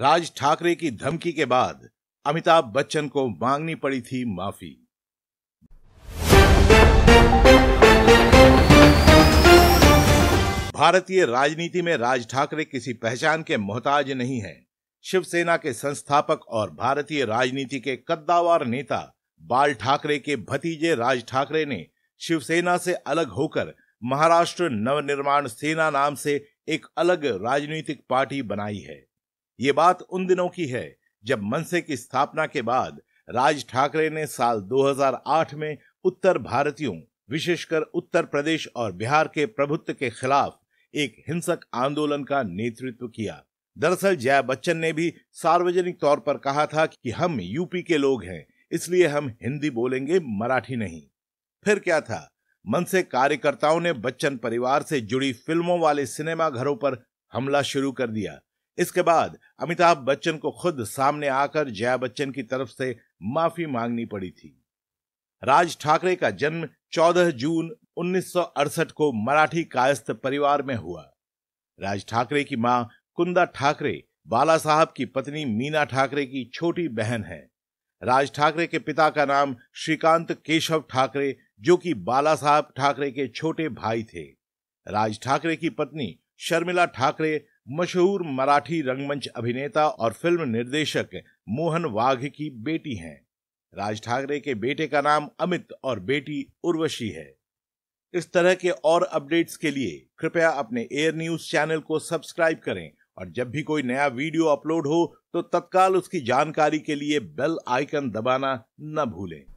राज ठाकरे की धमकी के बाद अमिताभ बच्चन को मांगनी पड़ी थी माफी भारतीय राजनीति में राज ठाकरे किसी पहचान के मोहताज नहीं है शिवसेना के संस्थापक और भारतीय राजनीति के कद्दावार नेता बाल ठाकरे के भतीजे राज ठाकरे ने शिवसेना से अलग होकर महाराष्ट्र नवनिर्माण सेना नाम से एक अलग राजनीतिक पार्टी बनाई है ये बात उन दिनों की है जब मनसे की स्थापना के बाद राज ठाकरे ने साल 2008 में उत्तर भारतीयों विशेषकर उत्तर प्रदेश और बिहार के प्रभुत्व के खिलाफ एक हिंसक आंदोलन का नेतृत्व किया दरअसल जया बच्चन ने भी सार्वजनिक तौर पर कहा था कि हम यूपी के लोग हैं इसलिए हम हिंदी बोलेंगे मराठी नहीं फिर क्या था मनसे कार्यकर्ताओं ने बच्चन परिवार से जुड़ी फिल्मों वाले सिनेमा घरों पर हमला शुरू कर दिया इसके बाद अमिताभ बच्चन को खुद सामने आकर जया बच्चन की तरफ से माफी मांगनी पड़ी थी राज ठाकरे का जन्म 14 जून 1968 को मराठी कायस्थ परिवार में हुआ राज ठाकरे की मां कुंदा ठाकरे बाला साहब की पत्नी मीना ठाकरे की छोटी बहन है राज ठाकरे के पिता का नाम श्रीकांत केशव ठाकरे जो कि बाला साहब ठाकरे के छोटे भाई थे राज ठाकरे की पत्नी शर्मिला ठाकरे मशहूर मराठी रंगमंच अभिनेता और फिल्म निर्देशक मोहन वाघ की बेटी हैं राज ठाकरे के बेटे का नाम अमित और बेटी उर्वशी है इस तरह के और अपडेट्स के लिए कृपया अपने एयर न्यूज चैनल को सब्सक्राइब करें और जब भी कोई नया वीडियो अपलोड हो तो तत्काल उसकी जानकारी के लिए बेल आइकन दबाना न भूलें